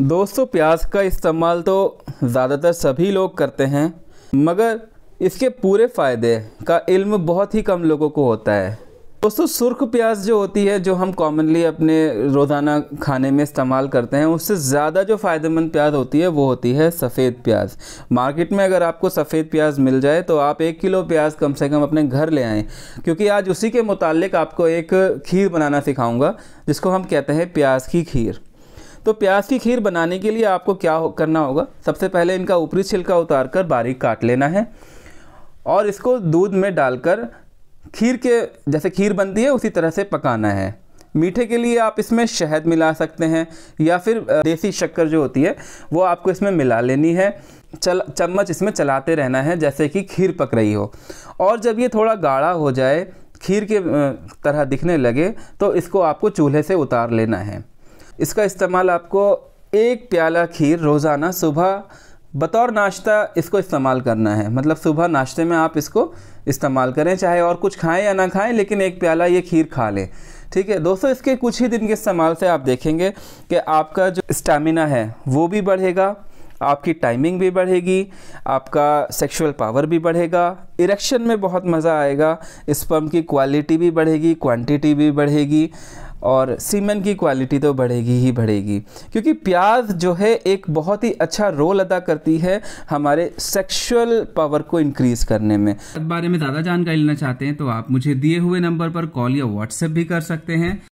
दोस्तों प्याज का इस्तेमाल तो ज़्यादातर सभी लोग करते हैं मगर इसके पूरे फ़ायदे का इल्म बहुत ही कम लोगों को होता है दोस्तों सुर्ख प्याज जो होती है जो हम कॉमनली अपने रोज़ाना खाने में इस्तेमाल करते हैं उससे ज़्यादा जो फ़ायदेमंद प्याज होती है वो होती है सफ़ेद प्याज मार्केट में अगर आपको सफ़ेद प्याज मिल जाए तो आप एक किलो प्याज कम से कम अपने घर ले आएँ क्योंकि आज उसी के मुतालिक आपको एक खीर बनाना सिखाऊँगा जिसको हम कहते हैं प्याज की खीर तो प्याज की खीर बनाने के लिए आपको क्या हो, करना होगा सबसे पहले इनका ऊपरी छिलका उतार कर बारीक काट लेना है और इसको दूध में डालकर खीर के जैसे खीर बनती है उसी तरह से पकाना है मीठे के लिए आप इसमें शहद मिला सकते हैं या फिर देसी शक्कर जो होती है वो आपको इसमें मिला लेनी है चल चम्मच इसमें चलाते रहना है जैसे कि खीर पक रही हो और जब ये थोड़ा गाढ़ा हो जाए खीर के तरह दिखने लगे तो इसको आपको चूल्हे से उतार लेना है इसका इस्तेमाल आपको एक प्याला खीर रोज़ाना सुबह बतौर नाश्ता इसको इस्तेमाल करना है मतलब सुबह नाश्ते में आप इसको इस्तेमाल करें चाहे और कुछ खाएं या ना खाएं लेकिन एक प्याला ये खीर खा लें ठीक है दोस्तों इसके कुछ ही दिन के इस्तेमाल से आप देखेंगे कि आपका जो स्टेमिना है वो भी बढ़ेगा आपकी टाइमिंग भी बढ़ेगी आपका सेक्सुअल पावर भी बढ़ेगा इरेक्शन में बहुत मज़ा आएगा स्पर्म की क्वालिटी भी बढ़ेगी क्वांटिटी भी बढ़ेगी और सीमेंट की क्वालिटी तो बढ़ेगी ही बढ़ेगी क्योंकि प्याज जो है एक बहुत ही अच्छा रोल अदा करती है हमारे सेक्सुअल पावर को इंक्रीज करने में इस बारे में ज़्यादा जानकारी लेना चाहते हैं तो आप मुझे दिए हुए नंबर पर कॉल या व्हाट्सएप भी कर सकते हैं